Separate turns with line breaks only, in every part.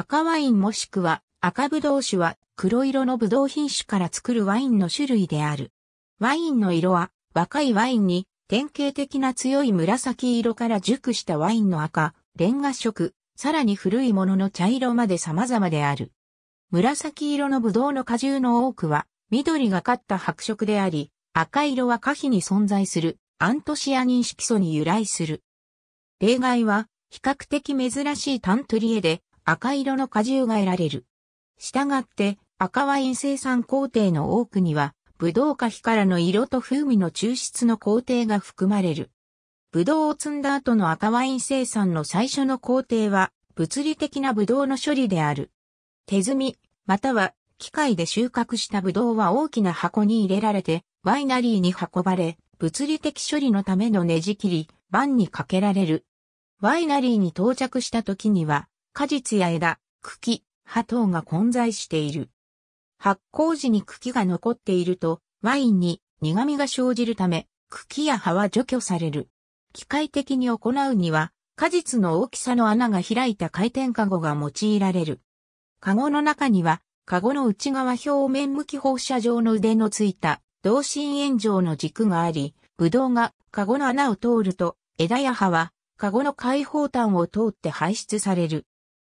赤ワインもしくは赤ぶドウ酒は黒色のブドウ品種から作るワインの種類である。ワインの色は若いワインに典型的な強い紫色から熟したワインの赤、レンガ色、さらに古いものの茶色まで様々である。紫色のブドウの果汁の多くは緑がかった白色であり、赤色は可否に存在するアントシアニン色素に由来する。例外は比較的珍しいタントリエで赤色の果汁が得られる。したがって赤ワイン生産工程の多くには、ブドウ花火からの色と風味の抽出の工程が含まれる。ブドウを摘んだ後の赤ワイン生産の最初の工程は、物理的なブドウの処理である。手摘み、または機械で収穫したブドウは大きな箱に入れられて、ワイナリーに運ばれ、物理的処理のためのねじ切り、盤にかけられる。ワイナリーに到着した時には、果実や枝、茎、葉等が混在している。発酵時に茎が残っていると、ワインに苦味が生じるため、茎や葉は除去される。機械的に行うには、果実の大きさの穴が開いた回転カゴが用いられる。カゴの中には、カゴの内側表面向き放射状の腕のついた、同心円状の軸があり、ブドウがカゴの穴を通ると、枝や葉はカゴの開放端を通って排出される。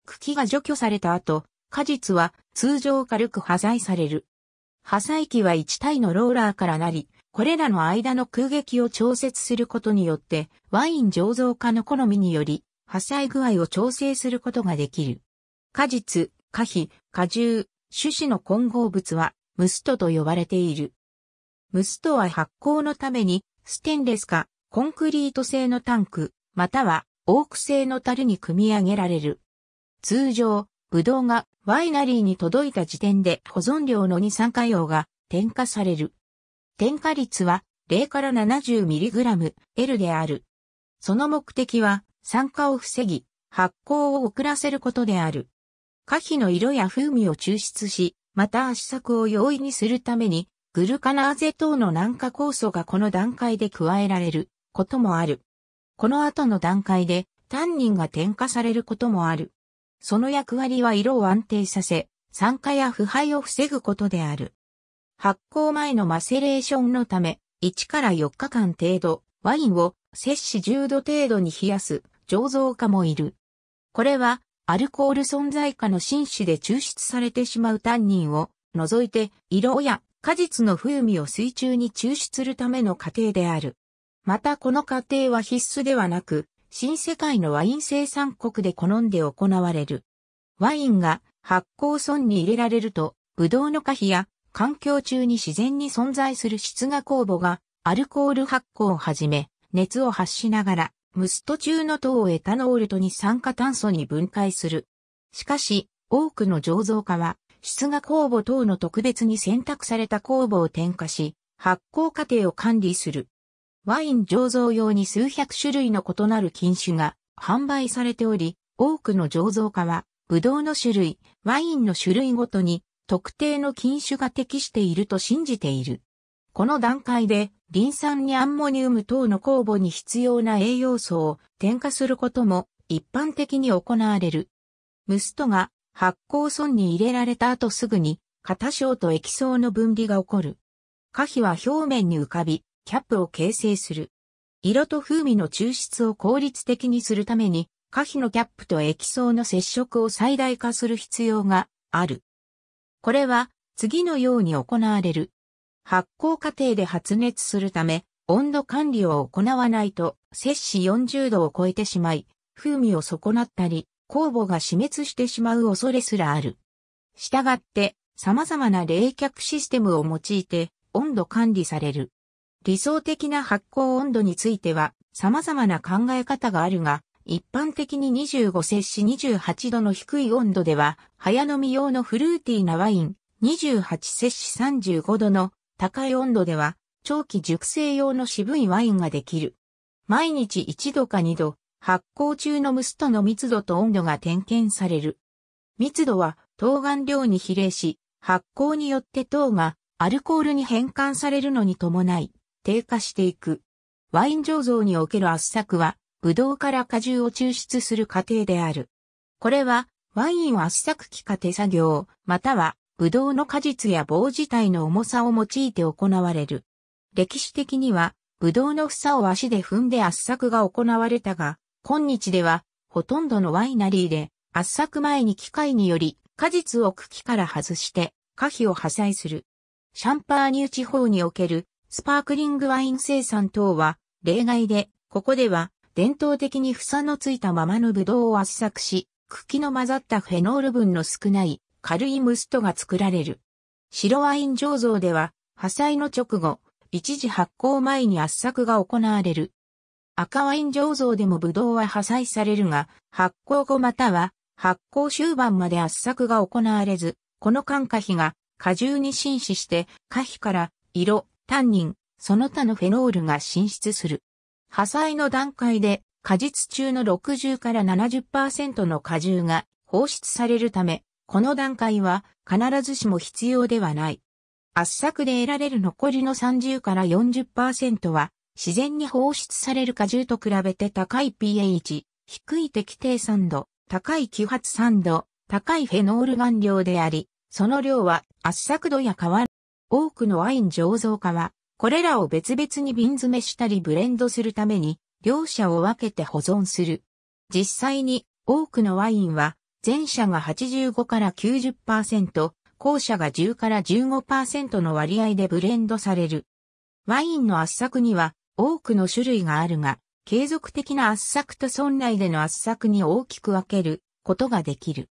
茎が除去された後、果実は通常軽く破砕される。破砕機は1体のローラーからなり、これらの間の空撃を調節することによって、ワイン醸造家の好みにより、破砕具合を調整することができる。果実、果皮、果汁、種子の混合物は、ムストと呼ばれている。ムストは発酵のために、ステンレスか、コンクリート製のタンク、または、オーク製の樽に組み上げられる。通常、ブドウがワイナリーに届いた時点で保存量の二酸化用が添加される。添加率は0から 70mg L である。その目的は酸化を防ぎ、発酵を遅らせることである。可否の色や風味を抽出し、また圧搾を容易にするために、グルカナーゼ等の軟化酵素がこの段階で加えられることもある。この後の段階で、タンニンが添加されることもある。その役割は色を安定させ、酸化や腐敗を防ぐことである。発酵前のマセレーションのため、1から4日間程度、ワインを摂氏10度程度に冷やす醸造家もいる。これは、アルコール存在下の新種で抽出されてしまうタンニンを除いて、色や果実の風味を水中に抽出するための過程である。またこの過程は必須ではなく、新世界のワイン生産国で好んで行われる。ワインが発酵村に入れられると、ブドウの果皮や環境中に自然に存在する質が酵母がアルコール発酵をはじめ、熱を発しながら、蒸す途中の糖をエタノールと二酸化炭素に分解する。しかし、多くの醸造家は、質が酵母等の特別に選択された酵母を添加し、発酵過程を管理するワイン醸造用に数百種類の異なる品種が販売されており、多くの醸造家は、ブドウの種類、ワインの種類ごとに特定の品種が適していると信じている。この段階で、リン酸にアンモニウム等の酵母に必要な栄養素を添加することも一般的に行われる。ムストが発酵損に入れられた後すぐに、型症と液層の分離が起こる。可否は表面に浮かび、キャップを形成する。色と風味の抽出を効率的にするために、可否のキャップと液層の接触を最大化する必要がある。これは次のように行われる。発酵過程で発熱するため、温度管理を行わないと、摂氏40度を超えてしまい、風味を損なったり、酵母が死滅してしまう恐れすらある。したがって、様々な冷却システムを用いて温度管理される。理想的な発酵温度については様々な考え方があるが、一般的に25摂氏28度の低い温度では、早飲み用のフルーティーなワイン、28摂氏35度の高い温度では、長期熟成用の渋いワインができる。毎日1度か2度、発酵中の蒸すとの密度と温度が点検される。密度は糖含量に比例し、発酵によって糖がアルコールに変換されるのに伴い、低下していく。ワイン醸造における圧搾は、ブドウから果汁を抽出する過程である。これは、ワインを圧搾機か手作業、または、ブドウの果実や棒自体の重さを用いて行われる。歴史的には、ブドウの房を足で踏んで圧搾が行われたが、今日では、ほとんどのワイナリーで、圧搾前に機械により、果実を茎から外して、果皮を破砕する。シャンパーニュ地方におけるスパークリングワイン生産等は例外で、ここでは伝統的に房のついたままのブドウを圧搾し、茎の混ざったフェノール分の少ない軽いムストが作られる。白ワイン醸造では、破砕の直後、一時発酵前に圧搾が行われる。赤ワイン醸造でもブドウは破砕されるが、発酵後または発酵終盤まで圧搾が行われず、この間火比が果汁に浸死して、火比から色、タンニン、その他のフェノールが進出する。破砕の段階で果実中の60から70%の果汁が放出されるため、この段階は必ずしも必要ではない。圧搾で得られる残りの30から40%は自然に放出される果汁と比べて高い pH、低い適定酸度、高い揮発酸度、高いフェノール含量であり、その量は圧搾度や変わ多くのワイン醸造家は、これらを別々に瓶詰めしたりブレンドするために、両者を分けて保存する。実際に多くのワインは、前者が85から90%、後者が10から15%の割合でブレンドされる。ワインの圧搾には多くの種類があるが、継続的な圧搾と村内での圧搾に大きく分けることができる。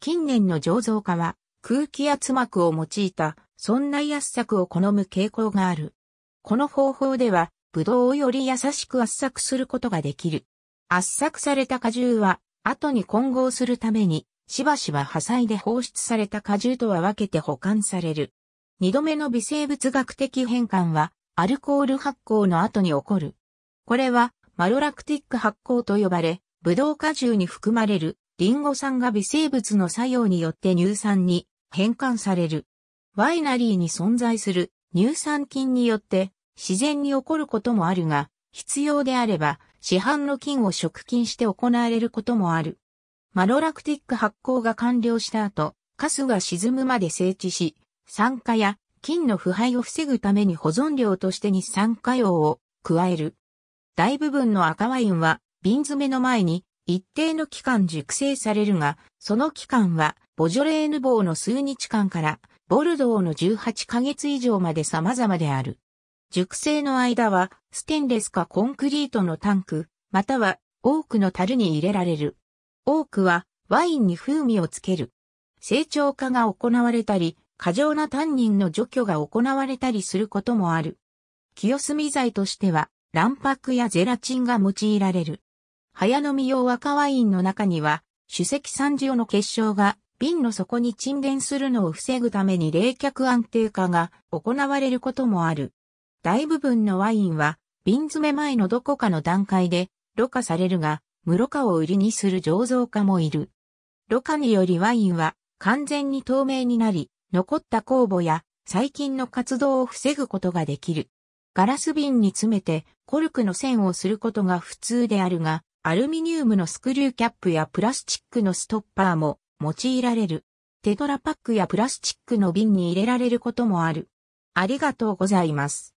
近年の醸造家は空気圧膜を用いたそんな安作を好む傾向がある。この方法では、ブドウをより優しく圧搾することができる。圧搾された果汁は、後に混合するために、しばしば破砕で放出された果汁とは分けて保管される。二度目の微生物学的変換は、アルコール発酵の後に起こる。これは、マロラクティック発酵と呼ばれ、ブドウ果汁に含まれるリンゴ酸が微生物の作用によって乳酸に変換される。ワイナリーに存在する乳酸菌によって自然に起こることもあるが、必要であれば市販の菌を食菌して行われることもある。マロラクティック発酵が完了した後、カスが沈むまで整地し、酸化や菌の腐敗を防ぐために保存料として日酸化用を加える。大部分の赤ワインは瓶詰めの前に一定の期間熟成されるが、その期間はボジョレーヌ棒の数日間からボルドーの18ヶ月以上まで様々である。熟成の間は、ステンレスかコンクリートのタンク、または多くの樽に入れられる。多くは、ワインに風味をつける。成長化が行われたり、過剰なタンニンの除去が行われたりすることもある。清澄剤としては、卵白やゼラチンが用いられる。早飲み用赤ワインの中には、主石酸用の結晶が瓶の底に沈殿するのを防ぐために冷却安定化が行われることもある。大部分のワインは瓶詰め前のどこかの段階でろ過されるが、無ろ過を売りにする醸造家もいる。ろ過によりワインは完全に透明になり、残った酵母や細菌の活動を防ぐことができる。ガラス瓶に詰めてコルクの栓をすることが普通であるが、アルミニウムのスクリューキャップやプラスチックのストッパーも用いられる。テトラパックやプラスチックの瓶に入れられることもある。ありがとうございます。